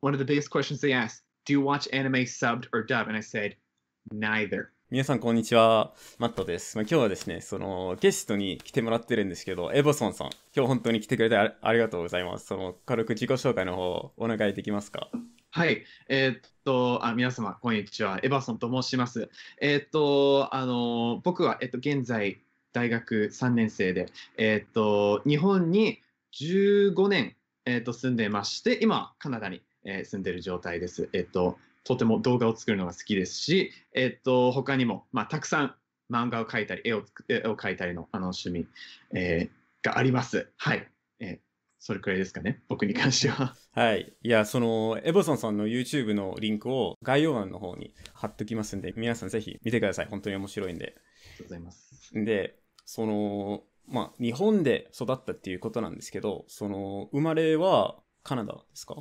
one of the biggest questions they a s k d o you watch anime subbed or dubbed? And I said, neither. 皆さん、こんにちは。マットです。まあ、今日はですね、その、ゲストに来てもらってるんですけど、エボソンさん、今日本当に来てくれてありがとうございます。その、軽く自己紹介の方、お願いできますかはい、えー、っとあ、皆様、こんにちは。エボソンと申します。えー、っと、あの、僕は、えっと、現在、大学3年生で、えー、っと、日本に15年、えっと、住んでまして、今、カナダにえー、住んでる状態です。えっと、とても動画を作るのが好きですし、えっと、他にも、まあ、たくさん漫画を描いたり、絵を絵を描いたりのあの趣味、えー、があります。はい。えーそれくらいですかね、僕に関しては。はい。いや、その、エボソンさんの YouTube のリンクを概要欄の方に貼っときますんで、皆さんぜひ見てください。本当に面白いんで。ありがとうございます。で、その、まあ、日本で育ったっていうことなんですけど、その、生まれはカナダですか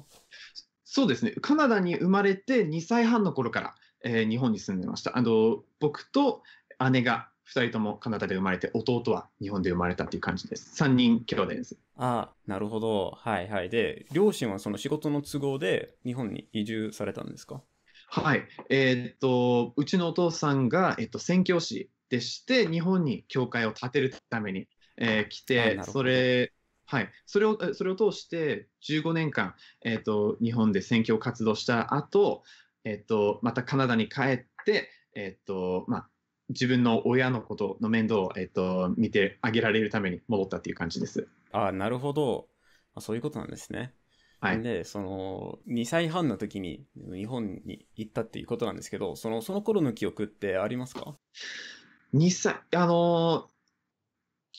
そうですね。カナダに生まれて2歳半の頃から、えー、日本に住んでました。あの僕と姉が2人ともカナダで生まれて、弟は日本で生まれたっていう感じです。3人兄弟です。あなるほど。はいはい。で、両親はその仕事の都合で日本に移住されたんですかはい。えー、っと、うちのお父さんが、えっと、宣教師でして、日本に教会を建てるために、えー、来て、それはい、それをそれを通して15年間、えーと、日本で選挙活動した後、えーと、またカナダに帰って、えーとまあ、自分の親のことの面倒を、えーと、見てあげられるために戻ったっていう感じです。あなるほどあそういうことなんですね。はい、でその2歳半の時に日本に行ったっていうことなんですけどそのその頃の記憶ってありますか2歳あの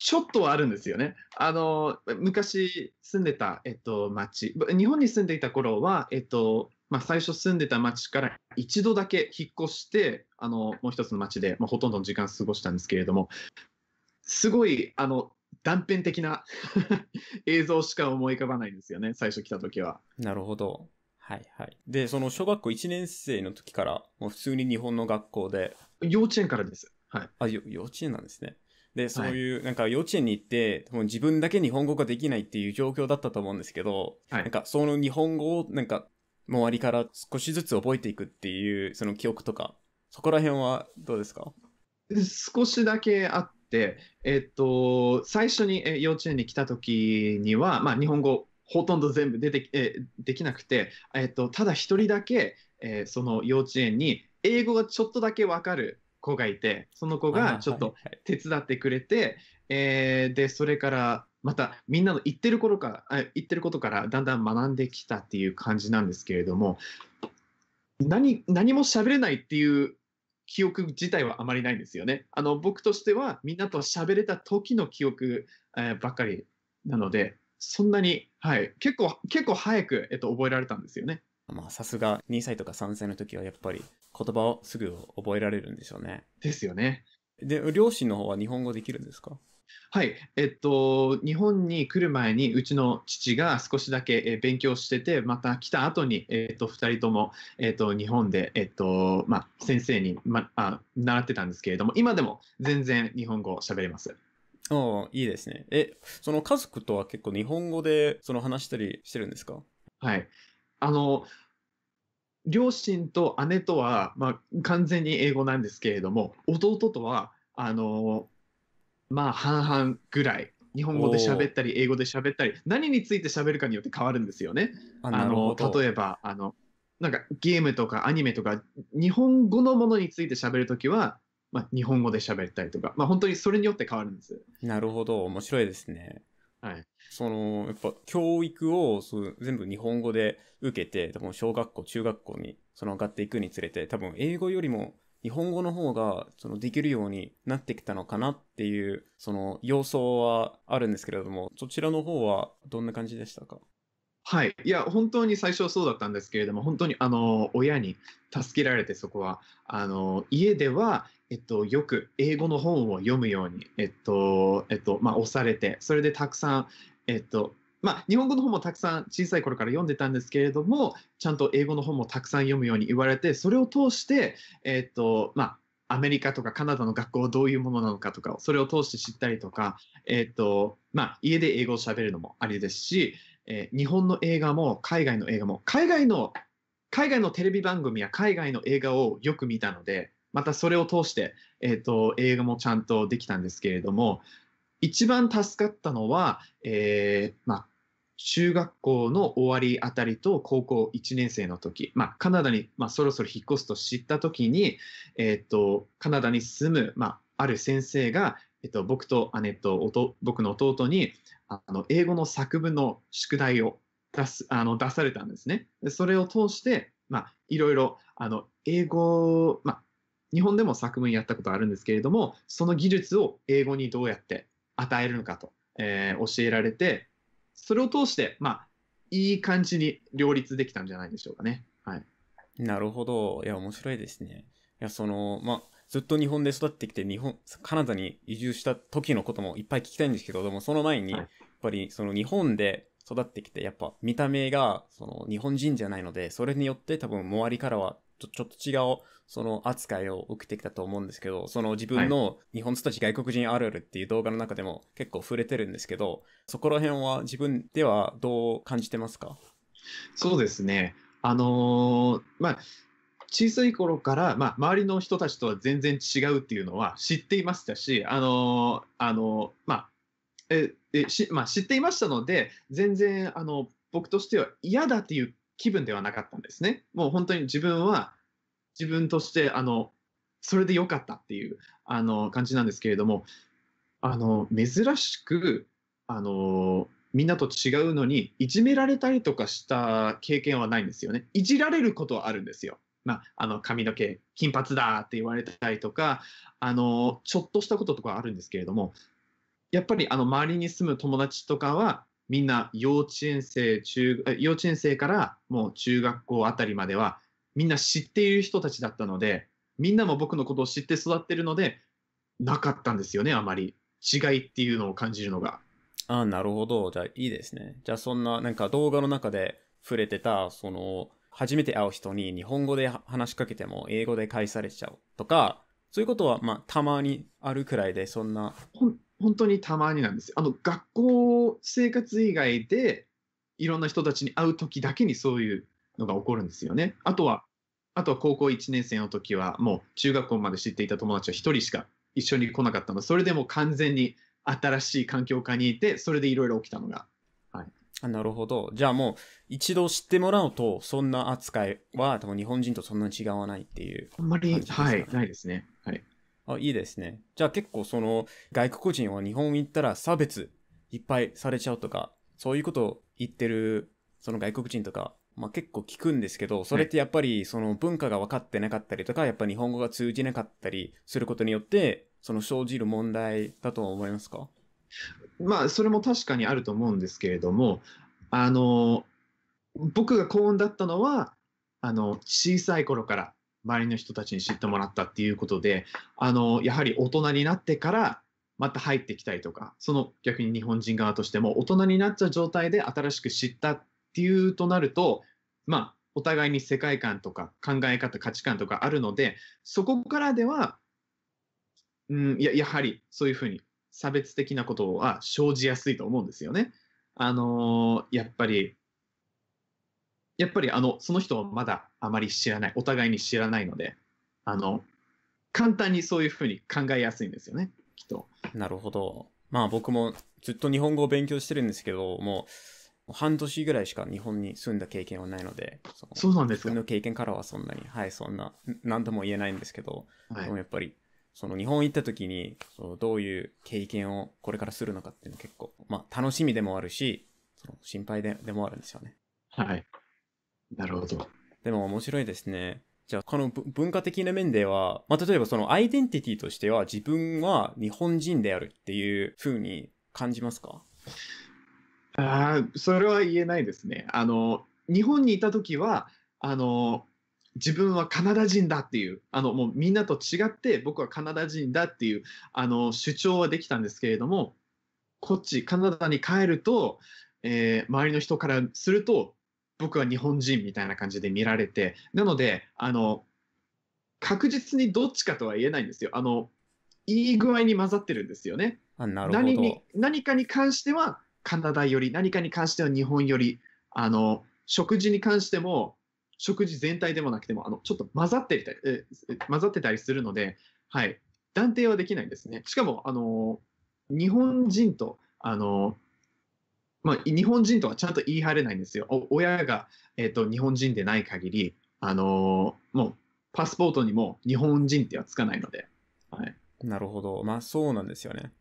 ちょっとはあるんですよね。あの昔住んでた、えっと、町日本に住んでいた頃は、えっとまあ、最初住んでた町から一度だけ引っ越してあのもう一つの町で、まあ、ほとんどの時間過ごしたんですけれどもすごいあの断片的な 映像しか思い浮かばないんですよね最初来た時は。なるほど。はいはい。でその小学校1年生の時からもう普通に日本の学校で。幼稚園からです。はい、あ幼稚園なんですね。で、そういう、なんか幼稚園に行って、もう自分だけ日本語ができないっていう状況だったと思うんですけど、はい、なんかその日本語をなんか周りから少しずつ覚えていくっていう、その記憶とか、そこら辺はどうですか少しだけあって、えっと、最初に幼稚園に来た時には、まあ、日本語ほとんど全部出てえできなくて、えっと、ただ一人だけ、えー、その幼稚園に英語がちょっとだけわかる子がいてその子がちょっと手伝ってくれて、はいはい、えー、でそれからまたみんなの言ってる頃から言ってることからだんだん学んできたっていう感じなんですけれども何何も喋れないっていう記憶自体はあまりないんですよね。あの僕としてはみんなと喋れた時の記憶、えー、ばっかりなのでそんなに、はい、結構結構早く、えっと、覚えられたんですよね。まあ、さすが2歳とか3歳の時はやっぱり言葉をすぐ覚えられるんでしょうね。ですよね。で、両親の方は日本語できるんですかはい、えっと、日本に来る前にうちの父が少しだけ勉強しててまた来た後に、えっと、2人とも、えっと、日本で、えっとまあ、先生に、まあ、習ってたんですけれども今でも全然日本語喋れます。おいいですね。え、その家族とは結構日本語でその話したりしてるんですかはい。あの両親と姉とは、まあ、完全に英語なんですけれども弟とはあのまあ半々ぐらい日本語で喋ったり英語で喋ったり何について喋るかによって変わるんですよね。あの例えばあのなんかゲームとかアニメとか日本語のものについて喋るときは、まあ、日本語で喋ったりとか、まあ、本当にそれによって変わるんです。なるほど面白いですね。はい。その、やっぱ教育をそう全部日本語で受けて、多分小学校、中学校にその上がっていくにつれて、多分英語よりも日本語の方がそのできるようになってきたのかなっていうその様相はあるんですけれども、そちらの方はどんな感じでしたかはい。いや、本当に最初はそうだったんですけれども、本当に、あの、親に助けられて、そこは。あの、家ではえっと、よく英語の本を読むように、えっと、えっと、まあ、押されて、それでたくさん、えっと、まあ、日本語の本もたくさん小さい頃から読んでたんですけれども、ちゃんと英語の本もたくさん読むように言われて、それを通して、えっと、まあ、アメリカとかカナダの学校どういうものなのかとか、それを通して知ったりとか、えっと、まあ、家で英語を喋るのもありですし、えー、日本の映画も海外の映画も、海外の、海外のテレビ番組や海外の映画をよく見たので、またそれを通して、えーと、映画もちゃんとできたんですけれども一番助かったのは、えー、まあ、中学校の終わりあたりと高校1年生の時、まあ、カナダに、まあ、そろそろ引っ越すと知った時に、えーと、カナダに住む、まあ、ある先生が、えーと、と僕と姉と僕の弟にあの英語の作文の宿題を出すあの出されたんですね。それを通して、まあ、いろいろあの英語、まあ、日本でも作文やったことあるんですけれどもその技術を英語にどうやって与えるのかと、えー、教えられてそれを通してまあいい感じに両立できたんじゃないでしょうかね。はい、なるほどいや面白いですね。いやそのまあずっと日本で育ってきて日本カナダに移住した時のこともいっぱい聞きたいんですけどでもその前にやっぱりその日本で育ってきてやっぱ見た目がその日本人じゃないのでそれによって多分周りからはとちょっと違うその扱いを受けてきたと思うんですけど、その自分の日本人たち外国人あるあるっていう動画の中でも結構触れてるんですけど、そこら辺は自分ではどう感じてますかそうですね。あのー、まあ、小さい頃から、まあ、周りの人たちとは全然違うっていうのは知っていましたし、あのー、あのー、まあ、ええしまあ、知っていましたので、全然、あの、僕としては嫌だっていう気分ではなかったんですね。もう本当に自分は自分としてあのそれで良かったっていうあの感じなんですけれどもあの珍しくあのみんなと違うのにいじめられたりとかした経験はないんですよね。いじられることはあるんですよ。まあ、あの髪の毛金髪だって言われたりとかあのちょっとしたこととかあるんですけれどもやっぱりあの周りに住む友達とかはみんな幼稚園生中幼稚園生からもう中学校あたりまではみんな知っている人たちだったのでみんなも僕のことを知って育ってるのでなかったんですよねあまり違いっていうのを感じるのがああなるほどじゃあいいですねじゃあそんななんか動画の中で触れてたその初めて会う人に日本語で話しかけても英語で返されちゃうとかそういうことはまあたまにあるくらいでそんな本本当にたまになんですよ。あの学校生活以外でいろんな人たちに会う時だけにそういうのが起こるんですよね。あとは、あとは高校1年生の時はもう中学校まで知っていた友達は1人しか一緒に来なかったので、それでも完全に新しい環境下にいて、それでいろいろ起きたのが。はい、なるほど。じゃあもう一度知ってもらうと、そんな扱いは多分日本人とそんなに違わないっていう、ね、あんまり、はい、ないですね。あ、いいですね。じゃあ結構その外国人は日本行ったら差別いっぱいされちゃうとか、そういうことを言ってるその外国人とか、まあ結構聞くんですけど、それってやっぱりその文化が分かってなかったりとか、やっぱ日本語が通じなかったりすることによって、その生じる問題だと思いますかまあそれも確かにあると思うんですけれども、あの、僕が幸運だったのは、あの、小さい頃から周りの人たちに知ってもらったっていうことであのやはり大人になってからまた入ってきたりとかその逆に日本人側としても大人になった状態で新しく知ったっていうとなるとまあお互いに世界観とか考え方価値観とかあるのでそこからでは、うん、ややはりそういうふうに差別的なことは生じやすいと思うんですよね。あのー、やっぱりやっぱりあのその人はまだあまり知らないお互いに知らないのであの簡単にそういうふうに考えやすいんですよねきっと。なるほど。まあ僕もずっと日本語を勉強してるんですけどもう半年ぐらいしか日本に住んだ経験はないのでそうなんですか自分の経験からはそんなにはいそんな何とも言えないんですけど、はい、でもやっぱりその日本行った時にそどういう経験をこれからするのかっていうの結構、まあ、楽しみでもあるしその心配ででもあるんですよね。はい、なるほど。でも面白いですね。じゃあ、この文化的な面では、まあ、例えばそのアイデンティティとしては自分は日本人であるっていうふうに感じますかあそれは言えないですね。あの、日本にいた時は、あの、自分はカナダ人だっていう、あの、もうみんなと違って僕はカナダ人だっていう、あの、主張はできたんですけれども、こっち、カナダに帰ると、えー、周りの人からすると、僕は日本人みたいな感じで見られてなのであの確実にどっちかとは言えないんですよあのいい具合に混ざってるんですよね何に何かに関してはカナダより何かに関しては日本よりあの食事に関しても食事全体でもなくてもあのちょっと混ざってたりえ混ざってたりするので、はい、断定はできないんですね。しかもあの日本人とあのまあ、日本人とはちゃんと言い張れないんですよ。親が、えーと、日本人でない限り、あのー、もうパスポートにも日本人ってはつかないので。はい、なるほど。まあそうなんですよね。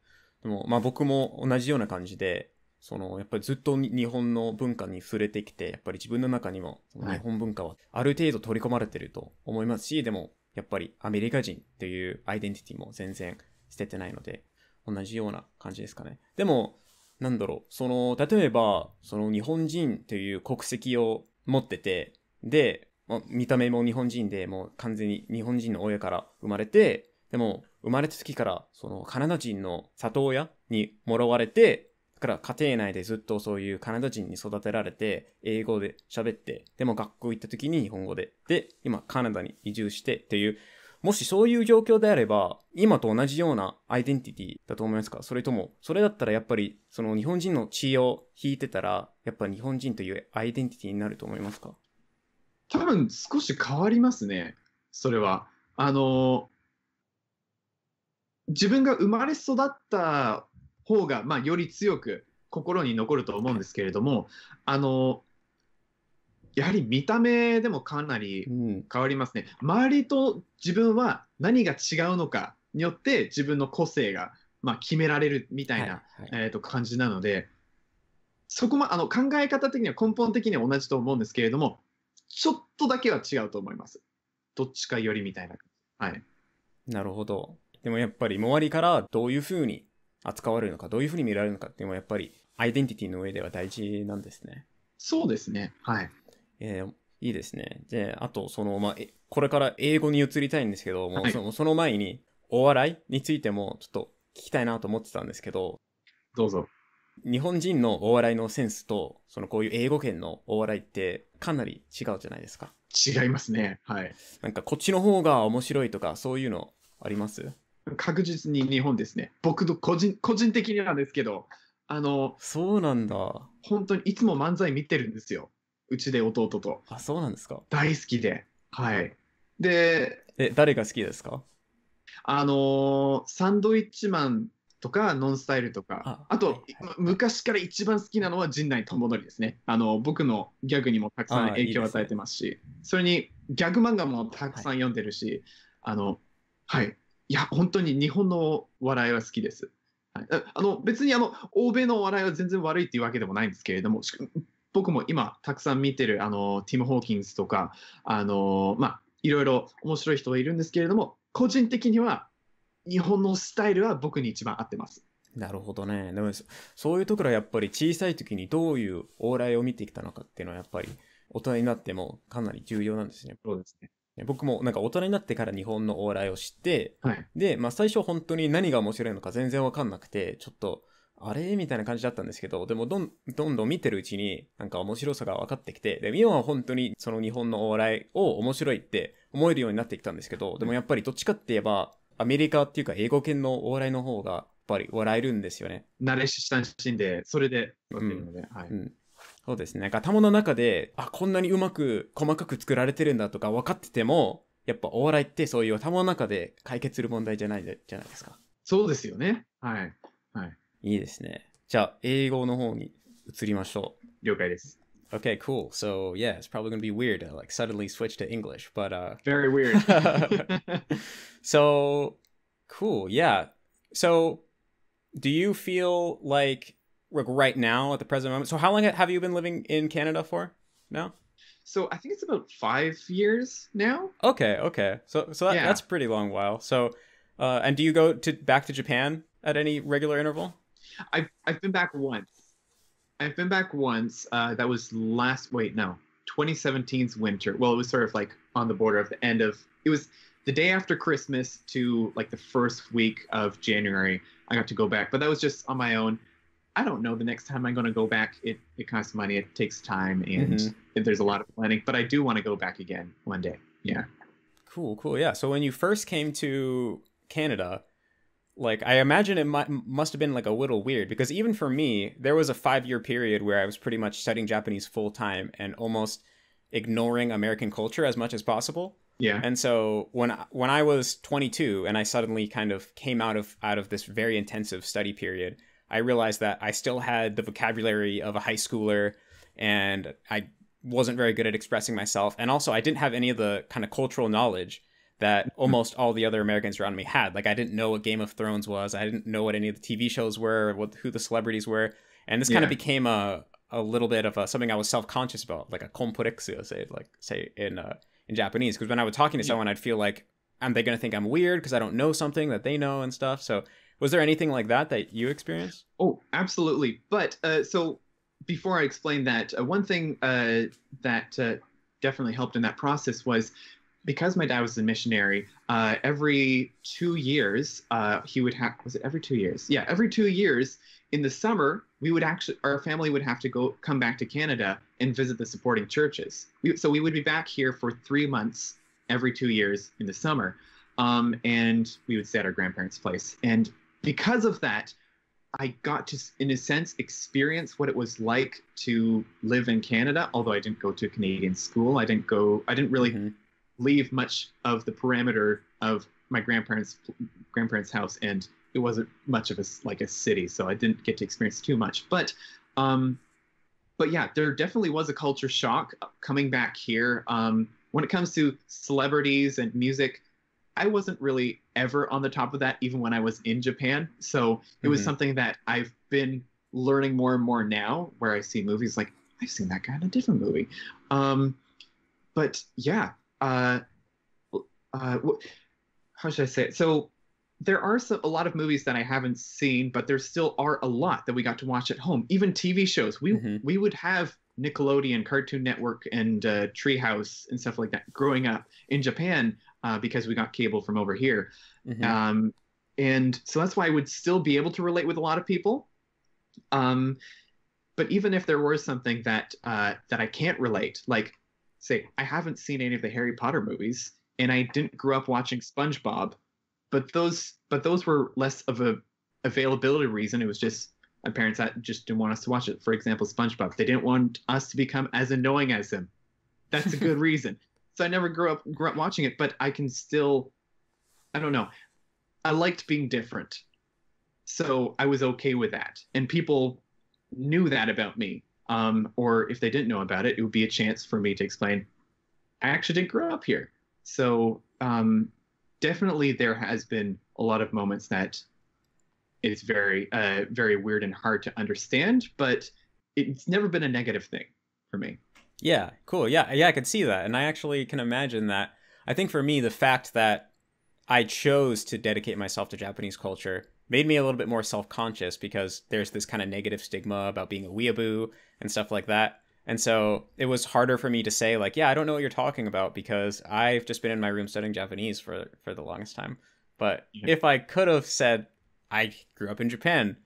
でも、まあ僕も同じような感じで、そのやっぱりずっと日本の文化に触れてきて、やっぱり自分の中にも日本文化はある程度取り込まれてると思いますし、はい、でもやっぱりアメリカ人っていうアイデンティティも全然捨ててないので、同じような感じですかね。でも、なんだろう、その、例えば、その日本人という国籍を持ってて、で、見た目も日本人で、もう完全に日本人の親から生まれて、でも、生まれた時から、その、カナダ人の里親にもらわれて、だから家庭内でずっとそういうカナダ人に育てられて、英語で喋って、でも学校行った時に日本語で、で、今カナダに移住してっていう、もしそういう状況であれば、今と同じようなアイデンティティだと思いますかそれとも、それだったらやっぱり、その日本人の血を引いてたら、やっぱ日本人というアイデンティティになると思いますか多分少し変わりますね、それは。あの、自分が生まれ育った方が、まあ、より強く心に残ると思うんですけれども、あの、やはり見た目でもかなり変わりますね、うん、周りと自分は何が違うのかによって自分の個性が、まあ、決められるみたいな、えと感じなのでそこもあの考え方的には根本的には同じと思うんですけれどもちょっとだけは違うと思いますどっちかよりみたいなはいなるほどでもやっぱり周りからどういうふうに扱われるのかどういうふうに見られるのかっていうのはやっぱりアイデンティティの上では大事なんですねそうですねはいえー、いいですね。で、あと、その、まあ、これから英語に移りたいんですけども、うそのその前に、お笑いについても、ちょっと聞きたいなと思ってたんですけど、どうぞ。日本人のお笑いのセンスと、そのこういう英語圏のお笑いって、かなり違うじゃないですか。違いますね。はい。なんか、こっちの方が面白いとか、そういうのあります確実に日本ですね。僕の個人、個人的になんですけど、あの、そうなんだ。本当にいつも漫才見てるんですよ。うちで弟と。あ、そうなんですか。大好きで。はい。で、え、誰が好きですかあのー、サンドイッチマンとか、ノンスタイルとか、あと、はいはい、昔から一番好きなのは陣内智則ですね。あの、僕のギャグにもたくさん影響を与えてますし、いいすね、それにギャグ漫画もたくさん読んでるし、はい、あの、はい。いや、本当に日本の笑いは好きです。はい、あの別にあの欧米の笑いは全然悪いっていうわけでもないんですけれども僕も今たくさん見てるあのティム・ホーキンスとかあの、まあ、いろいろ面白い人がいるんですけれども個人的には日本のスタイルは僕に一番合ってます。なるほどね。でもそういうところはやっぱり小さい時にどういう往来を見てきたのかっていうのはやっぱり大人になってもかなり重要なんですね。そうですね。僕もなんか大人になってから日本の往来を知って、はい、で、まあ最初本当に何が面白いのか全然わかんなくて、ちょっとあれみたいな感じだったんですけど、でもどんどんどん見てるうちになんか面白さが分かってきて、で、今は本当にその日本のお笑いを面白いって思えるようになってきたんですけど、でもやっぱりどっちかって言えば、アメリカっていうか英語圏のお笑いの方がやっぱり笑えるんですよね。慣れ親しんで、それで分るので、うん、はい。そうですね。頭の中で、あ、こんなにうまく細かく作られてるんだとか分かってても、やっぱお笑いってそういう頭の中で解決する問題じゃないじゃないですか。そうですよね。はい。いいですね。じゃあ、英語の方に移りましょう。了解です。Okay, cool. So yeah, it's probably gonna be weird to like suddenly switch to English, but uh very weird. so cool, yeah. So do you feel like like right now at the present moment? So how long have you been living in Canada for now? So I think it's about five years now. Okay, okay. So so that, yeah. that's pretty long while. So uh and do you go to back to Japan at any regular interval? I've I've been back once. I've been back once. Uh, that was last. Wait, no, 2017's winter. Well, it was sort of like on the border of the end of. It was the day after Christmas to like the first week of January. I got to go back, but that was just on my own. I don't know the next time I'm going to go back. It it costs money. It takes time, and mm-hmm. there's a lot of planning. But I do want to go back again one day. Yeah. Cool, cool. Yeah. So when you first came to Canada, like I imagine it might, must have been like a little weird because even for me, there was a five year period where I was pretty much studying Japanese full time and almost ignoring American culture as much as possible. Yeah. And so when I, when I was 22 and I suddenly kind of came out of out of this very intensive study period, I realized that I still had the vocabulary of a high schooler and I wasn't very good at expressing myself and also I didn't have any of the kind of cultural knowledge that almost all the other Americans around me had. Like I didn't know what Game of Thrones was. I didn't know what any of the TV shows were, what who the celebrities were, and this yeah. kind of became a a little bit of a, something I was self conscious about, like a kompureku, say like say in uh, in Japanese. Because when I was talking to someone, I'd feel like, am they going to think I'm weird because I don't know something that they know and stuff? So was there anything like that that you experienced? Oh, absolutely. But uh, so before I explain that, uh, one thing uh, that uh, definitely helped in that process was because my dad was a missionary, uh, every two years, uh, he would have, was it every two years? Yeah, every two years in the summer, we would actually, our family would have to go come back to Canada and visit the supporting churches. We, so we would be back here for three months every two years in the summer. Um, and we would stay at our grandparents' place. And because of that, I got to, in a sense, experience what it was like to live in Canada. Although I didn't go to a Canadian school, I didn't go, I didn't really mm-hmm leave much of the perimeter of my grandparents' grandparents' house, and it wasn't much of a like a city, so I didn't get to experience too much. But, um, but yeah, there definitely was a culture shock coming back here. Um, when it comes to celebrities and music, I wasn't really ever on the top of that, even when I was in Japan. So it was mm-hmm. something that I've been learning more and more now, where I see movies like I've seen that guy in a different movie. Um, but yeah, uh, uh how should I say it? So there are some, a lot of movies that I haven't seen, but there still are a lot that we got to watch at home. Even TV shows, we mm-hmm. we would have Nickelodeon, Cartoon Network, and uh, Treehouse and stuff like that growing up in Japan uh, because we got cable from over here. Mm-hmm. Um, and so that's why I would still be able to relate with a lot of people. Um, but even if there was something that uh, that I can't relate, like say I haven't seen any of the Harry Potter movies and I didn't grow up watching SpongeBob, but those but those were less of a availability reason. It was just my parents just didn't want us to watch it. For example, SpongeBob. They didn't want us to become as annoying as them. That's a good reason. So I never grew up grew up watching it, but I can still I don't know. I liked being different. So I was okay with that. And people knew that about me. Um, or if they didn't know about it, it would be a chance for me to explain, I actually didn't grow up here. So um, definitely there has been a lot of moments that it's very, uh, very weird and hard to understand, but it's never been a negative thing for me. Yeah, cool. Yeah, yeah, I could see that. And I actually can imagine that. I think for me, the fact that I chose to dedicate myself to Japanese culture made me a little bit more self conscious because there's this kind of negative stigma about being a weeaboo and stuff like that. And so it was harder for me to say like, yeah, I don't know what you're talking about because I've just been in my room studying Japanese for for the longest time. But yeah. if I could have said I grew up in Japan,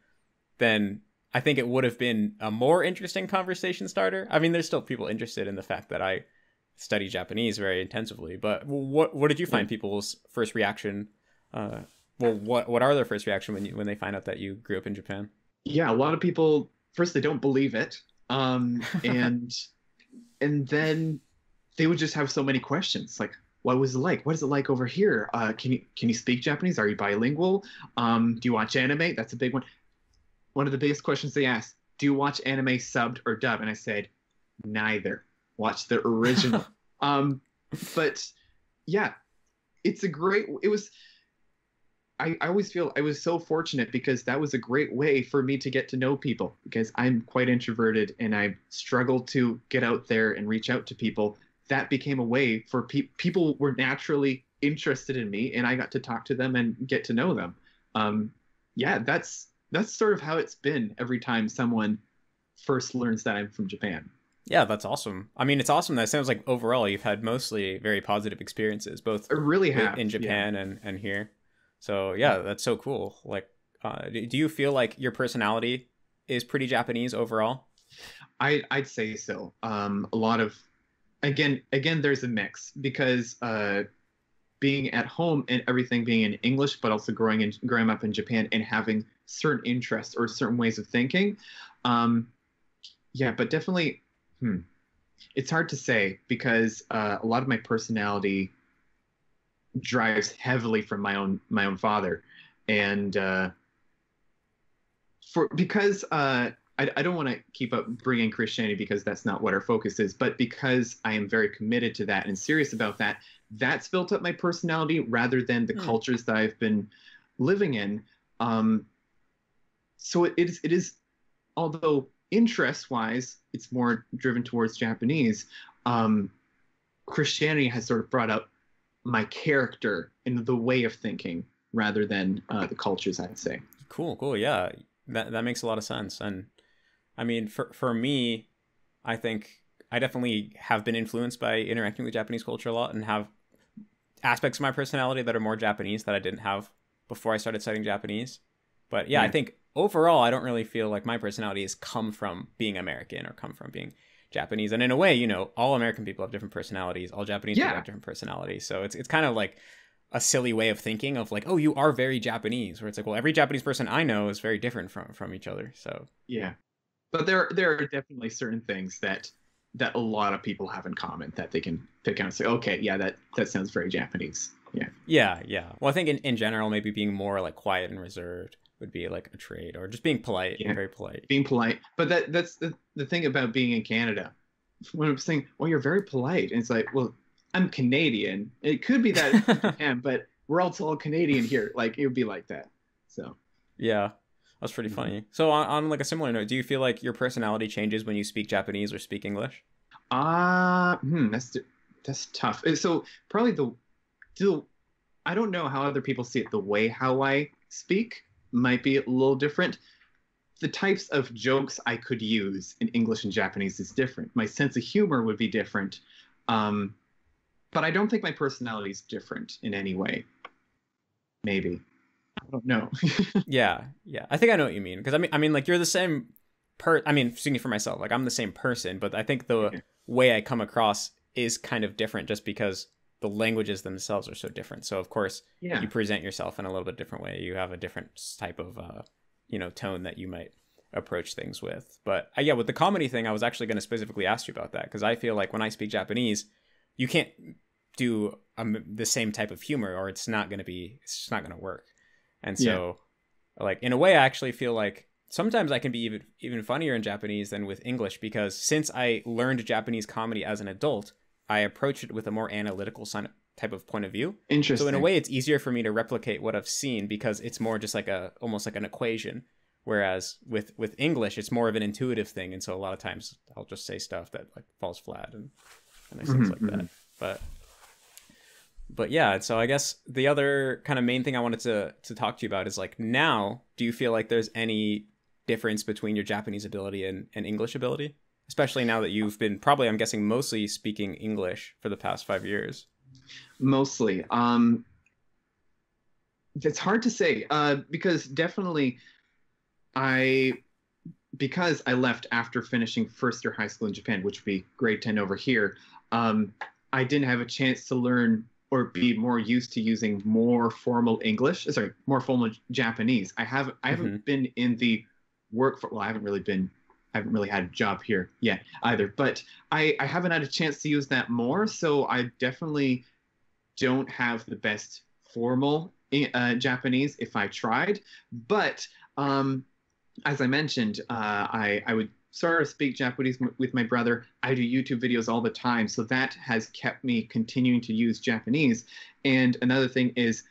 then I think it would have been a more interesting conversation starter. I mean, there's still people interested in the fact that I study Japanese very intensively, but what what did you find people's first reaction uh, well, what what are their first reaction when you when they find out that you grew up in Japan? Yeah, a lot of people first they don't believe it, um, and and then they would just have so many questions like, what was it like? What is it like over here? Uh, can you can you speak Japanese? Are you bilingual? Um, do you watch anime? That's a big one. One of the biggest questions they ask: Do you watch anime subbed or dubbed? And I said, neither. Watch the original. um, but yeah, it's a great. It was I, I always feel I was so fortunate because that was a great way for me to get to know people because I'm quite introverted and I struggle to get out there and reach out to people. That became a way for pe- people were naturally interested in me and I got to talk to them and get to know them. Um, yeah, that's that's sort of how it's been every time someone first learns that I'm from Japan. Yeah, that's awesome. I mean, it's awesome. That sounds like overall you've had mostly very positive experiences, both I really have, in Japan yeah. and, and here. So yeah, that's so cool. Like, uh, do you feel like your personality is pretty Japanese overall? I I'd say so. Um, a lot of, again again there's a mix because uh, being at home and everything being in English, but also growing in growing up in Japan and having certain interests or certain ways of thinking. Um, yeah, but definitely, hmm, it's hard to say because uh, a lot of my personality drives heavily from my own my own father, and uh, for because uh, I, I don't want to keep up bringing Christianity because that's not what our focus is, but because I am very committed to that and serious about that, that's built up my personality rather than the mm. cultures that I've been living in. Um, so it, it is it is although interest wise it's more driven towards Japanese. Um, Christianity has sort of brought up my character and the way of thinking rather than uh, the cultures i'd say cool cool yeah that, that makes a lot of sense and i mean for, for me i think i definitely have been influenced by interacting with japanese culture a lot and have aspects of my personality that are more japanese that i didn't have before i started studying japanese but yeah. yeah. i mm. think overall i don't really feel like my personality has come from being american or come from being Japanese. And in a way, you know, all American people have different personalities. All Japanese yeah. people have different personalities. So it's it's kind of like a silly way of thinking of like, oh, you are very Japanese, where it's like, well, every Japanese person I know is very different from from each other. So yeah, but there there are definitely certain things that that a lot of people have in common that they can pick out and say, okay, yeah, that that sounds very Japanese. Yeah. Yeah, yeah. Well, I think in, in general, maybe being more like quiet and reserved would be like a trade or just being polite yeah. very polite being polite but that that's the, the thing about being in canada when i'm saying well you're very polite and it's like well i'm canadian it could be that am, but we're all, all canadian here like it would be like that so yeah that's pretty mm-hmm. funny so on, on like a similar note do you feel like your personality changes when you speak japanese or speak english ah uh, hmm, that's that's tough uh, so probably the, the i don't know how other people see it the way how i speak might be a little different. The types of jokes I could use in English and Japanese is different. My sense of humor would be different. Um, but I don't think my personality is different in any way. Maybe. I don't know. yeah, yeah. I think I know what you mean because I mean, I mean, like you're the same per. I mean, speaking for myself, like I'm the same person, but I think the way I come across is kind of different just because the languages themselves are so different. So of course, yeah. you present yourself in a little bit different way. You have a different type of uh, you know tone that you might approach things with. But uh, yeah, with the comedy thing, I was actually going to specifically ask you about that because I feel like when I speak Japanese, you can't do um, the same type of humor, or it's not going to be it's just not going to work. And so, yeah. like in a way, I actually feel like sometimes I can be even even funnier in Japanese than with English because since I learned Japanese comedy as an adult I approach it with a more analytical type of point of view. Interesting. So in a way, it's easier for me to replicate what I've seen because it's more just like a almost like an equation. Whereas with with English, it's more of an intuitive thing, and so a lot of times I'll just say stuff that like falls flat and and things mm-hmm, like that. Mm-hmm. But but yeah, so I guess the other kind of main thing I wanted to to talk to you about is like now, do you feel like there's any difference between your Japanese ability and, and English ability? especially now that you've been probably, I'm guessing, mostly speaking English for the past five years? Mostly. Um, it's hard to say uh, because definitely I because I left after finishing first year high school in Japan, which would be grade 10 over here, um, I didn't have a chance to learn or be more used to using more formal English, sorry, more formal Japanese. I have I haven't mm-hmm. been in the work for, well, I haven't really been I haven't really had a job here yet either, but I, I haven't had a chance to use that more. So I definitely don't have the best formal eh, uh, Japanese if I tried. But um, as I mentioned, uh, I, I would sort of speak Japanese with my brother. I do YouTube videos all the time. So that has kept me continuing to use Japanese. And another thing is,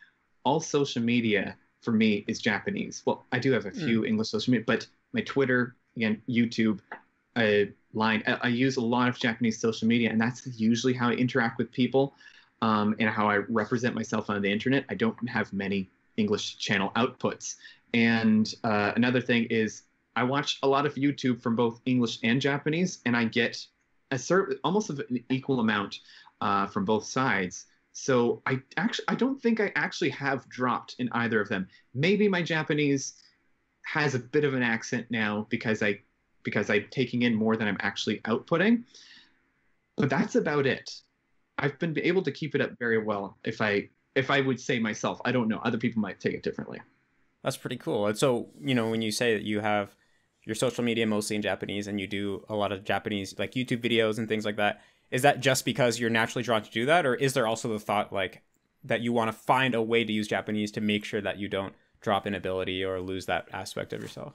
all social media for me is Japanese. Well, I do have a hmm. few mm. English social media, but my Twitter, again, YouTube uh, line. I, I, use a lot of Japanese social media, and that's usually how I interact with people um, and how I represent myself on the internet. I don't have many English channel outputs. And uh, another thing is, I watch a lot of YouTube from both English and Japanese, and I get a certain, almost an equal amount uh, from both sides. So I actually, I don't think I actually have dropped in either of them. Maybe my Japanese has a bit of an accent now because I because I'm taking in more than I'm actually outputting. But that's about it. I've been able to keep it up very well if I if I would say myself. I don't know. Other people might take it differently. That's pretty cool. And so, you know, when you say that you have your social media mostly in Japanese and you do a lot of Japanese like YouTube videos and things like that, is that just because you're naturally drawn to do that or is there also the thought like that you want to find a way to use Japanese to make sure that you don't drop in ability or lose that aspect of yourself?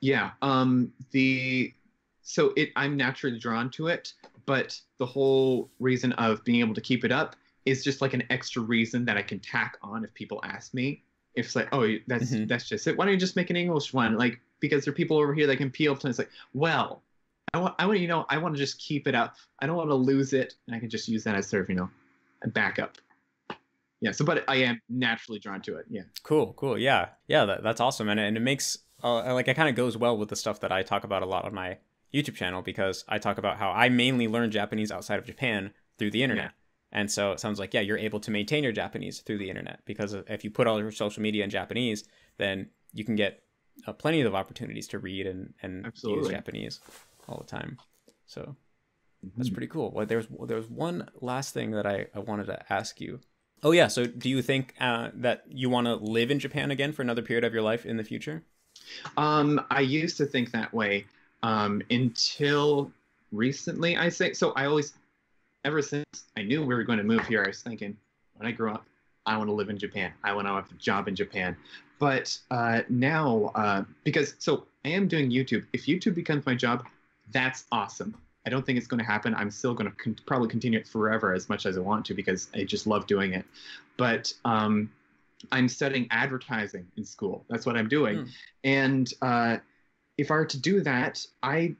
Yeah. Um, the so it I'm naturally drawn to it, but the whole reason of being able to keep it up is just like an extra reason that I can tack on if people ask me. If it's like, oh, that's mm-hmm. that's just it. Why don't you just make an English one? Like because there are people over here that can peel to. It's like, well, I want I want you know I want to just keep it up. I don't want to lose it, and I can just use that as sort of you know, a backup yeah so but i am naturally drawn to it yeah cool cool yeah yeah that, that's awesome and, and it makes uh, like it kind of goes well with the stuff that i talk about a lot on my youtube channel because i talk about how i mainly learn japanese outside of japan through the internet yeah. and so it sounds like yeah you're able to maintain your japanese through the internet because if you put all your social media in japanese then you can get uh, plenty of opportunities to read and and use japanese all the time so mm-hmm. that's pretty cool well there's there's one last thing that i, I wanted to ask you Oh yeah. So do you think uh, that you want to live in Japan again for another period of your life in the future? Um, I used to think that way um, until recently. I say so. I always, ever since I knew we were going to move here, I was thinking when I grow up, I want to live in Japan. I want to have a job in Japan. But uh, now, uh, because so I am doing YouTube. If YouTube becomes my job, that's awesome. I don't think it's going to happen. I'm still going to con- probably continue it forever as much as I want to because I just love doing it. But um, I'm studying advertising in school. That's what I'm doing. Mm. And uh, if I were to do that, I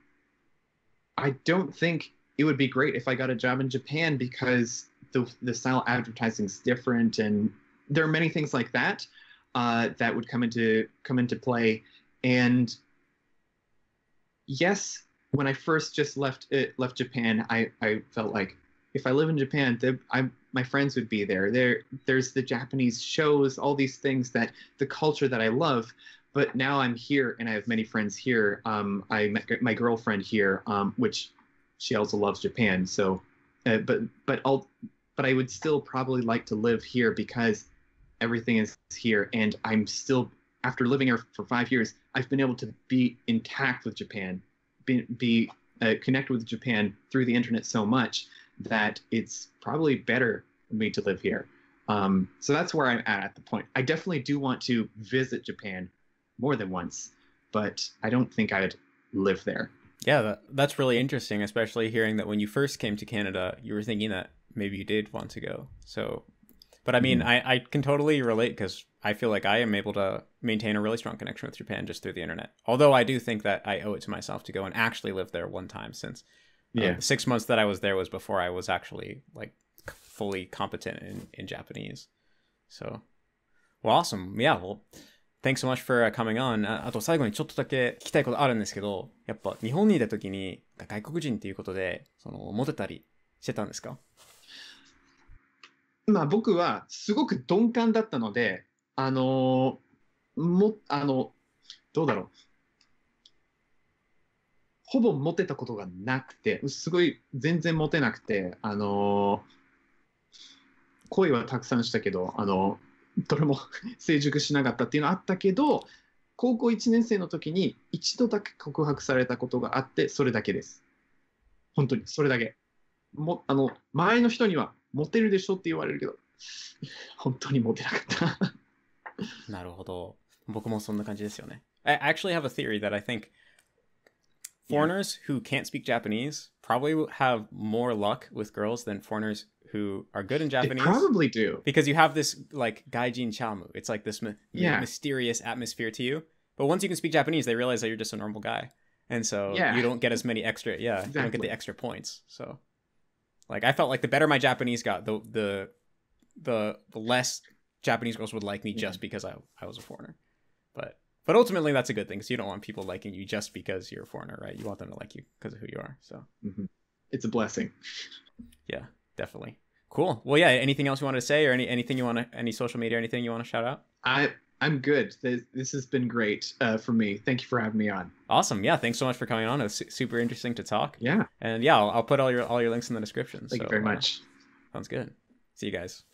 I don't think it would be great if I got a job in Japan because the the style of advertising is different, and there are many things like that uh, that would come into come into play. And yes, when I first just left it, uh, left Japan, I, I felt like if I live in Japan, I, my friends would be there. There, there's the Japanese shows, all these things that the culture that I love. But now I'm here, and I have many friends here. Um, I met my girlfriend here, um, which she also loves Japan. So, uh, but but but I would still probably like to live here because everything is here, and I'm still after living here for five years, I've been able to be intact with Japan be, be uh, with Japan through the internet so much that it's probably better for me to live here. Um, so that's where I'm at at the point. I definitely do want to visit Japan more than once, but I don't think I'd live there. Yeah, that, that's really interesting, especially hearing that when you first came to Canada, you were thinking that maybe you did want to go. So but I mean, mm. I, I can totally relate because I feel like I am able to maintain a really strong connection with Japan just through the internet. Although I do think that I owe it to myself to go and actually live there one time since um, yeah. Um, six months that I was there was before I was actually like fully competent in, in Japanese. So, well, awesome. Yeah, well, thanks so much for uh, coming on. ああと最後にちょっとだけ聞きたいことあるんですけど、やっぱ日本にいた時に外国人っていうことで、その、モテたりしてたんですか uh, まあ、僕はすごく鈍感だったので、あのー、もあのどうだろうほぼモテたことがなくてすごい全然モテなくて、あのー、恋はたくさんしたけど、あのどれも 成熟しなかったっていうのはあったけど高校1年生の時に一度だけ告白されたことがあってそれだけです。本当にそれだけ。もあの周りの人にはモテるでしょって言われるけど、本当にモテなかった。なるほど。僕もそんな感じですよね。I actually have a theory that I think foreigners who can't speak Japanese probably have more luck with girls than foreigners who are good in Japanese. They probably do. Because you have this like gaijin chamu. It's like this yeah. mysterious atmosphere to you. But once you can speak Japanese, they realize that you're just a normal guy. And so yeah. you don't get as many extra, yeah, exactly. you don't get the extra points. So like I felt like the better my Japanese got, the the the, the less Japanese girls would like me just mm-hmm. because I I was a foreigner. But but ultimately that's a good thing because you don't want people liking you just because you're a foreigner, right? You want them to like you because of who you are. So mm-hmm. it's a blessing. Yeah, definitely. Cool. Well, yeah. Anything else you wanted to say, or any anything you want to, any social media, anything you want to shout out? I I'm good. This has been great uh, for me. Thank you for having me on. Awesome. Yeah. Thanks so much for coming on. It was super interesting to talk. Yeah. And yeah, I'll, I'll put all your all your links in the description. Thank so, you very uh, much. sounds good. See you guys.